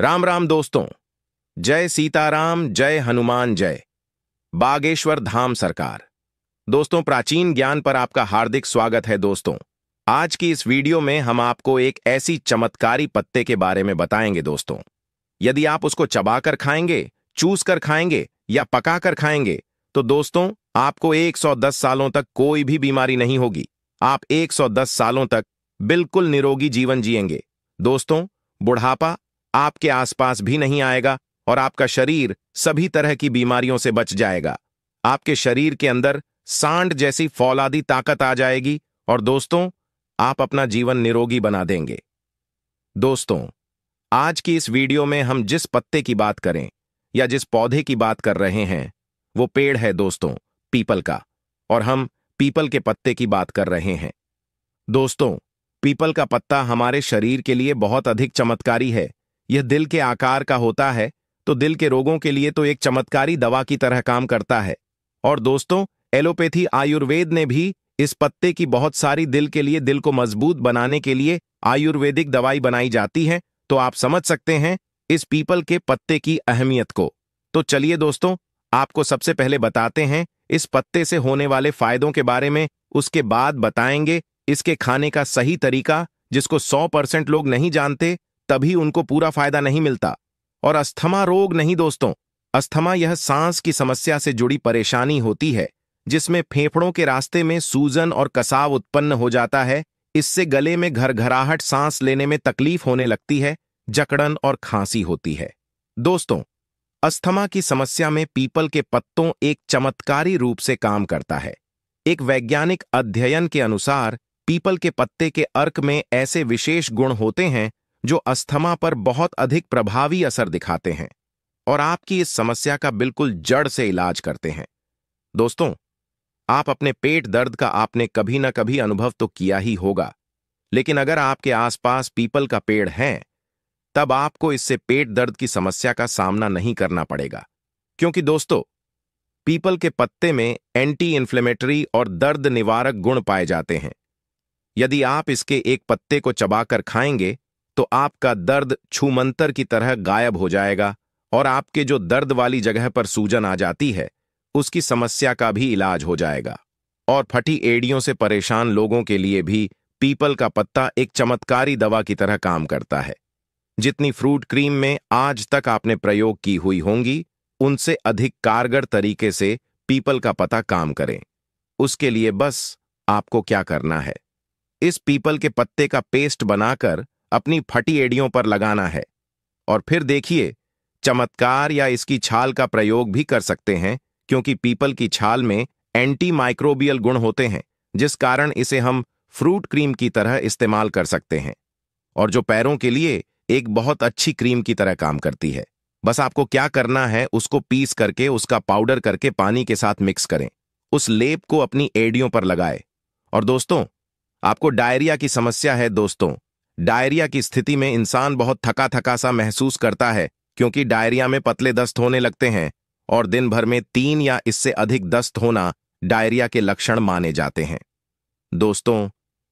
राम राम दोस्तों जय सीताराम जय हनुमान जय बागेश्वर धाम सरकार दोस्तों प्राचीन ज्ञान पर आपका हार्दिक स्वागत है दोस्तों आज की इस वीडियो में हम आपको एक ऐसी चमत्कारी पत्ते के बारे में बताएंगे दोस्तों यदि आप उसको चबाकर खाएंगे चूस कर खाएंगे या पकाकर खाएंगे तो दोस्तों आपको 110 सालों तक कोई भी बीमारी नहीं होगी आप 110 सालों तक बिल्कुल निरोगी जीवन जिएंगे दोस्तों बुढ़ापा आपके आसपास भी नहीं आएगा और आपका शरीर सभी तरह की बीमारियों से बच जाएगा आपके शरीर के अंदर सांड जैसी फौलादी ताकत आ जाएगी और दोस्तों आप अपना जीवन निरोगी बना देंगे दोस्तों आज की इस वीडियो में हम जिस पत्ते की बात करें या जिस पौधे की बात कर रहे हैं वो पेड़ है दोस्तों पीपल का और हम पीपल के पत्ते की बात कर रहे हैं दोस्तों पीपल का पत्ता हमारे शरीर के लिए बहुत अधिक चमत्कारी है यह दिल के आकार का होता है तो दिल के रोगों के लिए तो एक चमत्कारी दवा की तरह काम करता है और दोस्तों एलोपैथी आयुर्वेद ने भी इस पत्ते की बहुत सारी दिल के लिए दिल को मजबूत बनाने के लिए आयुर्वेदिक दवाई बनाई जाती है तो आप समझ सकते हैं इस पीपल के पत्ते की अहमियत को तो चलिए दोस्तों आपको सबसे पहले बताते हैं इस पत्ते से होने वाले फायदों के बारे में उसके बाद बताएंगे इसके खाने का सही तरीका जिसको 100 परसेंट लोग नहीं जानते तभी उनको पूरा फायदा नहीं मिलता और अस्थमा रोग नहीं दोस्तों अस्थमा यह सांस की समस्या से जुड़ी परेशानी होती है जिसमें फेफड़ों के रास्ते में सूजन और कसाव उत्पन्न हो जाता है इससे गले में घरघराहट सांस लेने में तकलीफ होने लगती है जकड़न और खांसी होती है दोस्तों अस्थमा की समस्या में पीपल के पत्तों एक चमत्कारी रूप से काम करता है एक वैज्ञानिक अध्ययन के अनुसार पीपल के पत्ते के अर्क में ऐसे विशेष गुण होते हैं जो अस्थमा पर बहुत अधिक प्रभावी असर दिखाते हैं और आपकी इस समस्या का बिल्कुल जड़ से इलाज करते हैं दोस्तों आप अपने पेट दर्द का आपने कभी ना कभी अनुभव तो किया ही होगा लेकिन अगर आपके आसपास पीपल का पेड़ है तब आपको इससे पेट दर्द की समस्या का सामना नहीं करना पड़ेगा क्योंकि दोस्तों पीपल के पत्ते में एंटी इन्फ्लेमेटरी और दर्द निवारक गुण पाए जाते हैं यदि आप इसके एक पत्ते को चबाकर खाएंगे तो आपका दर्द छूमंतर की तरह गायब हो जाएगा और आपके जो दर्द वाली जगह पर सूजन आ जाती है उसकी समस्या का भी इलाज हो जाएगा और फटी एड़ियों से परेशान लोगों के लिए भी पीपल का पत्ता एक चमत्कारी दवा की तरह काम करता है जितनी फ्रूट क्रीम में आज तक आपने प्रयोग की हुई होंगी उनसे अधिक कारगर तरीके से पीपल का पता काम करें उसके लिए बस आपको क्या करना है इस पीपल के पत्ते का पेस्ट बनाकर अपनी फटी एड़ियों पर लगाना है और फिर देखिए चमत्कार या इसकी छाल का प्रयोग भी कर सकते हैं क्योंकि पीपल की छाल में एंटी माइक्रोबियल गुण होते हैं जिस कारण इसे हम फ्रूट क्रीम की तरह इस्तेमाल कर सकते हैं और जो पैरों के लिए एक बहुत अच्छी क्रीम की तरह काम करती है बस आपको क्या करना है उसको पीस करके उसका पाउडर करके पानी के साथ मिक्स करें उस लेप को अपनी एडियों पर लगाए और दोस्तों आपको डायरिया की समस्या है दोस्तों डायरिया की स्थिति में इंसान बहुत थका थका सा महसूस करता है क्योंकि डायरिया में पतले दस्त होने लगते हैं और दिन भर में तीन या इससे अधिक दस्त होना डायरिया के लक्षण माने जाते हैं दोस्तों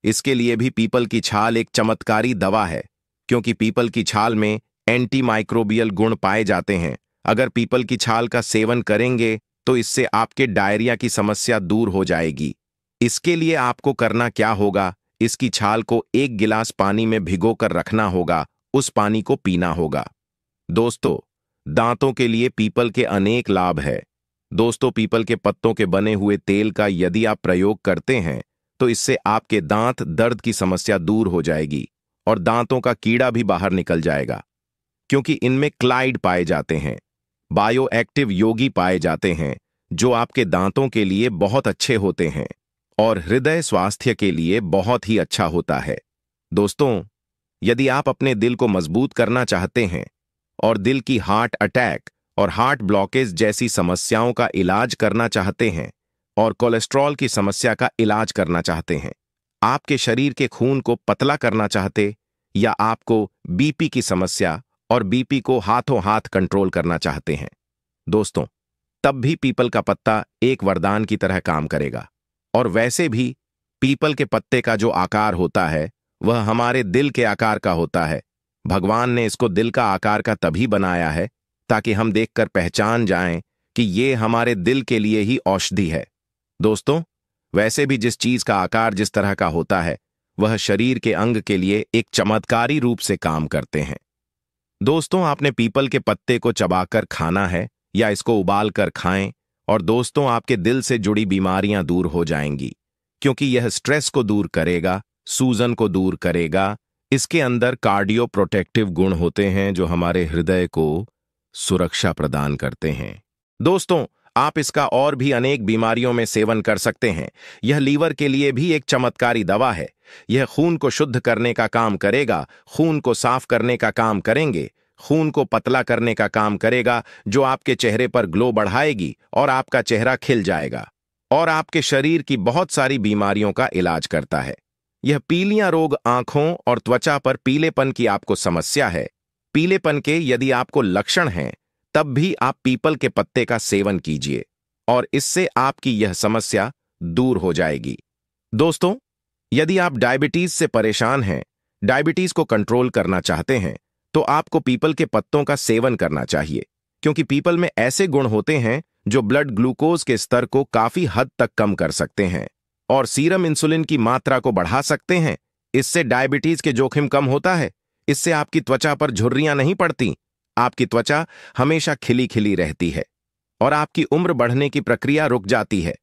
इसके लिए भी पीपल की छाल एक चमत्कारी दवा है क्योंकि पीपल की छाल में एंटी माइक्रोबियल गुण पाए जाते हैं अगर पीपल की छाल का सेवन करेंगे तो इससे आपके डायरिया की समस्या दूर हो जाएगी इसके लिए आपको करना क्या होगा इसकी छाल को एक गिलास पानी में भिगोकर रखना होगा उस पानी को पीना होगा दोस्तों दांतों के लिए पीपल के अनेक लाभ है दोस्तों पीपल के पत्तों के बने हुए तेल का यदि आप प्रयोग करते हैं तो इससे आपके दांत दर्द की समस्या दूर हो जाएगी और दांतों का कीड़ा भी बाहर निकल जाएगा क्योंकि इनमें क्लाइड पाए जाते हैं बायोएक्टिव योगी पाए जाते हैं जो आपके दांतों के लिए बहुत अच्छे होते हैं और हृदय स्वास्थ्य के लिए बहुत ही अच्छा होता है दोस्तों यदि आप अपने दिल को मजबूत करना चाहते हैं और दिल की हार्ट अटैक और हार्ट ब्लॉकेज जैसी समस्याओं का इलाज करना चाहते हैं और कोलेस्ट्रॉल की समस्या का इलाज करना चाहते हैं आपके शरीर के खून को पतला करना चाहते या आपको बीपी की समस्या और बीपी को हाथों हाथ कंट्रोल करना चाहते हैं दोस्तों तब भी पीपल का पत्ता एक वरदान की तरह काम करेगा और वैसे भी पीपल के पत्ते का जो आकार होता है वह हमारे दिल के आकार का होता है भगवान ने इसको दिल का आकार का तभी बनाया है ताकि हम देखकर पहचान जाएं कि ये हमारे दिल के लिए ही औषधि है दोस्तों वैसे भी जिस चीज का आकार जिस तरह का होता है वह शरीर के अंग के लिए एक चमत्कारी रूप से काम करते हैं दोस्तों आपने पीपल के पत्ते को चबाकर खाना है या इसको उबालकर खाएं और दोस्तों आपके दिल से जुड़ी बीमारियां दूर हो जाएंगी क्योंकि यह स्ट्रेस को दूर करेगा सूजन को दूर करेगा इसके अंदर कार्डियो प्रोटेक्टिव गुण होते हैं जो हमारे हृदय को सुरक्षा प्रदान करते हैं दोस्तों आप इसका और भी अनेक बीमारियों में सेवन कर सकते हैं यह लीवर के लिए भी एक चमत्कारी दवा है यह खून को शुद्ध करने का काम करेगा खून को साफ करने का काम करेंगे खून को पतला करने का काम करेगा जो आपके चेहरे पर ग्लो बढ़ाएगी और आपका चेहरा खिल जाएगा और आपके शरीर की बहुत सारी बीमारियों का इलाज करता है यह पीलियां रोग आंखों और त्वचा पर पीलेपन की आपको समस्या है पीलेपन के यदि आपको लक्षण हैं तब भी आप पीपल के पत्ते का सेवन कीजिए और इससे आपकी यह समस्या दूर हो जाएगी दोस्तों यदि आप डायबिटीज से परेशान हैं डायबिटीज को कंट्रोल करना चाहते हैं तो आपको पीपल के पत्तों का सेवन करना चाहिए क्योंकि पीपल में ऐसे गुण होते हैं जो ब्लड ग्लूकोज के स्तर को काफी हद तक कम कर सकते हैं और सीरम इंसुलिन की मात्रा को बढ़ा सकते हैं इससे डायबिटीज के जोखिम कम होता है इससे आपकी त्वचा पर झुर्रियां नहीं पड़ती आपकी त्वचा हमेशा खिली खिली रहती है और आपकी उम्र बढ़ने की प्रक्रिया रुक जाती है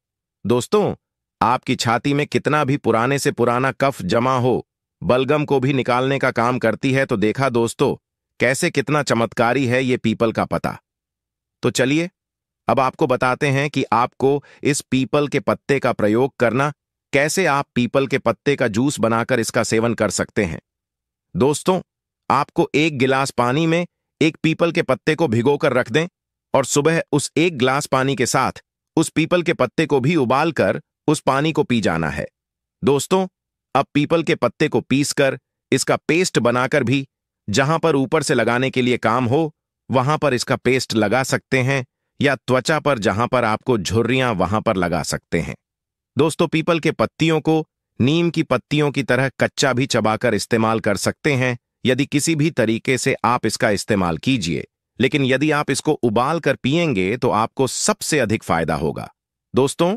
दोस्तों आपकी छाती में कितना भी पुराने से पुराना कफ जमा हो बलगम को भी निकालने का काम करती है तो देखा दोस्तों कैसे कितना चमत्कारी है ये पीपल का पता तो चलिए अब आपको बताते हैं कि आपको इस पीपल के पत्ते का प्रयोग करना कैसे आप पीपल के पत्ते का जूस बनाकर इसका सेवन कर सकते हैं दोस्तों आपको एक गिलास पानी में एक पीपल के पत्ते को भिगोकर रख दें और सुबह उस एक गिलास पानी के साथ उस पीपल के पत्ते को भी उबालकर उस पानी को पी जाना है दोस्तों अब पीपल के पत्ते को पीसकर इसका पेस्ट बनाकर भी जहां पर ऊपर से लगाने के लिए काम हो वहां पर इसका पेस्ट लगा सकते हैं या त्वचा पर जहां पर आपको झुर्रियां वहां पर लगा सकते हैं दोस्तों पीपल के पत्तियों को नीम की पत्तियों की तरह कच्चा भी चबाकर इस्तेमाल कर सकते हैं यदि किसी भी तरीके से आप इसका इस्तेमाल कीजिए लेकिन यदि आप इसको उबाल कर पिएंगे तो आपको सबसे अधिक फायदा होगा दोस्तों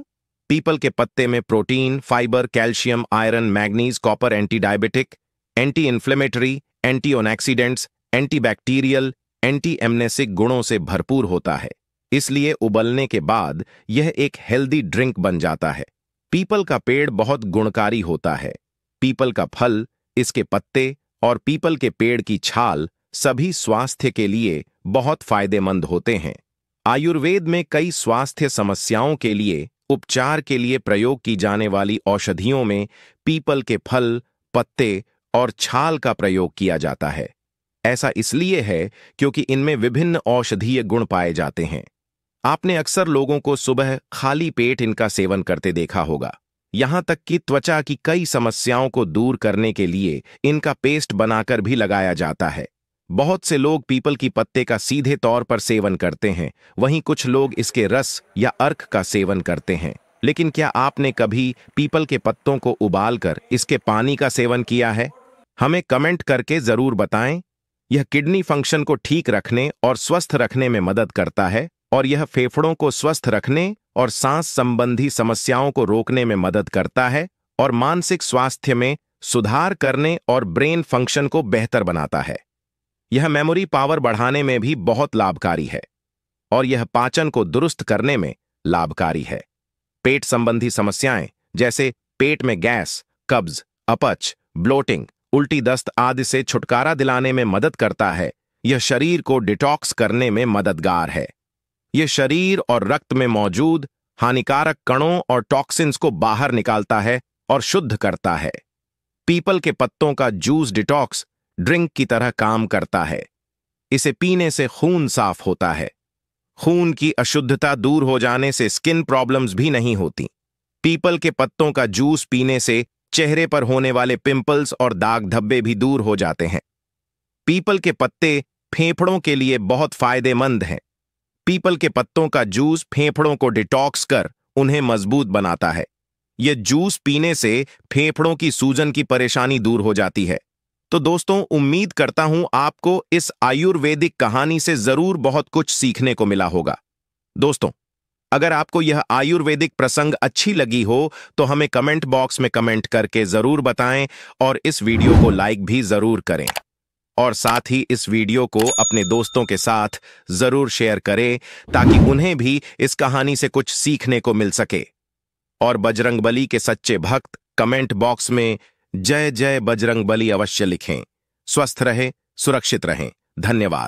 पीपल के पत्ते में protein fibre calcium iron manganese copper anti diabetic anti inflammatory anti anti antibacterial anti amnesic गुणों से भरपूर होता है इसलिए उबलने के बाद यह एक हेल्दी ड्रिंक बन जाता है पीपल का पेड़ बहुत गुणकारी होता है पीपल का फल इसके पत्ते और पीपल के पेड़ की छाल सभी स्वास्थ्य के लिए बहुत फायदेमंद होते हैं आयुर्वेद में कई स्वास्थ्य समस्याओं के लिए उपचार के लिए प्रयोग की जाने वाली औषधियों में पीपल के फल पत्ते और छाल का प्रयोग किया जाता है ऐसा इसलिए है क्योंकि इनमें विभिन्न औषधीय गुण पाए जाते हैं आपने अक्सर लोगों को सुबह खाली पेट इनका सेवन करते देखा होगा यहां तक कि त्वचा की कई समस्याओं को दूर करने के लिए इनका पेस्ट बनाकर भी लगाया जाता है बहुत से लोग पीपल की पत्ते का सीधे तौर पर सेवन करते हैं वहीं कुछ लोग इसके रस या अर्क का सेवन करते हैं लेकिन क्या आपने कभी पीपल के पत्तों को उबालकर इसके पानी का सेवन किया है हमें कमेंट करके जरूर बताएं यह किडनी फंक्शन को ठीक रखने और स्वस्थ रखने में मदद करता है और यह फेफड़ों को स्वस्थ रखने और सांस संबंधी समस्याओं को रोकने में मदद करता है और मानसिक स्वास्थ्य में सुधार करने और ब्रेन फंक्शन को बेहतर बनाता है यह मेमोरी पावर बढ़ाने में भी बहुत लाभकारी है और यह पाचन को दुरुस्त करने में लाभकारी है पेट संबंधी समस्याएं जैसे पेट में गैस कब्ज अपच ब्लोटिंग उल्टी दस्त आदि से छुटकारा दिलाने में मदद करता है यह शरीर को डिटॉक्स करने में मददगार है यह शरीर और रक्त में मौजूद हानिकारक कणों और टॉक्सिन्स को बाहर निकालता है और शुद्ध करता है पीपल के पत्तों का जूस डिटॉक्स ड्रिंक की तरह काम करता है इसे पीने से खून साफ होता है खून की अशुद्धता दूर हो जाने से स्किन प्रॉब्लम्स भी नहीं होती पीपल के पत्तों का जूस पीने से चेहरे पर होने वाले पिंपल्स और दाग धब्बे भी दूर हो जाते हैं पीपल के पत्ते फेफड़ों के लिए बहुत फायदेमंद हैं पीपल के पत्तों का जूस फेफड़ों को डिटॉक्स कर उन्हें मजबूत बनाता है यह जूस पीने से फेफड़ों की सूजन की परेशानी दूर हो जाती है तो दोस्तों उम्मीद करता हूं आपको इस आयुर्वेदिक कहानी से जरूर बहुत कुछ सीखने को मिला होगा दोस्तों अगर आपको यह आयुर्वेदिक प्रसंग अच्छी लगी हो तो हमें कमेंट बॉक्स में कमेंट करके जरूर बताएं और इस वीडियो को लाइक भी जरूर करें और साथ ही इस वीडियो को अपने दोस्तों के साथ जरूर शेयर करें ताकि उन्हें भी इस कहानी से कुछ सीखने को मिल सके और बजरंगबली के सच्चे भक्त कमेंट बॉक्स में जय जय बजरंग बली अवश्य लिखें स्वस्थ रहें सुरक्षित रहें धन्यवाद